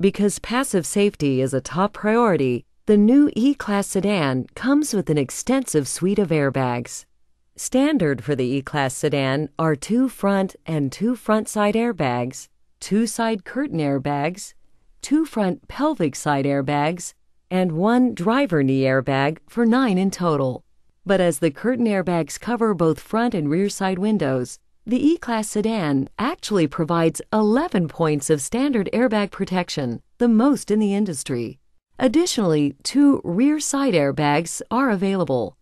Because passive safety is a top priority, the new E-Class sedan comes with an extensive suite of airbags. Standard for the E-Class sedan are two front and two front side airbags, two side curtain airbags, two front pelvic side airbags, and one driver knee airbag for nine in total. But as the curtain airbags cover both front and rear side windows, the E-Class sedan actually provides 11 points of standard airbag protection, the most in the industry. Additionally, two rear side airbags are available.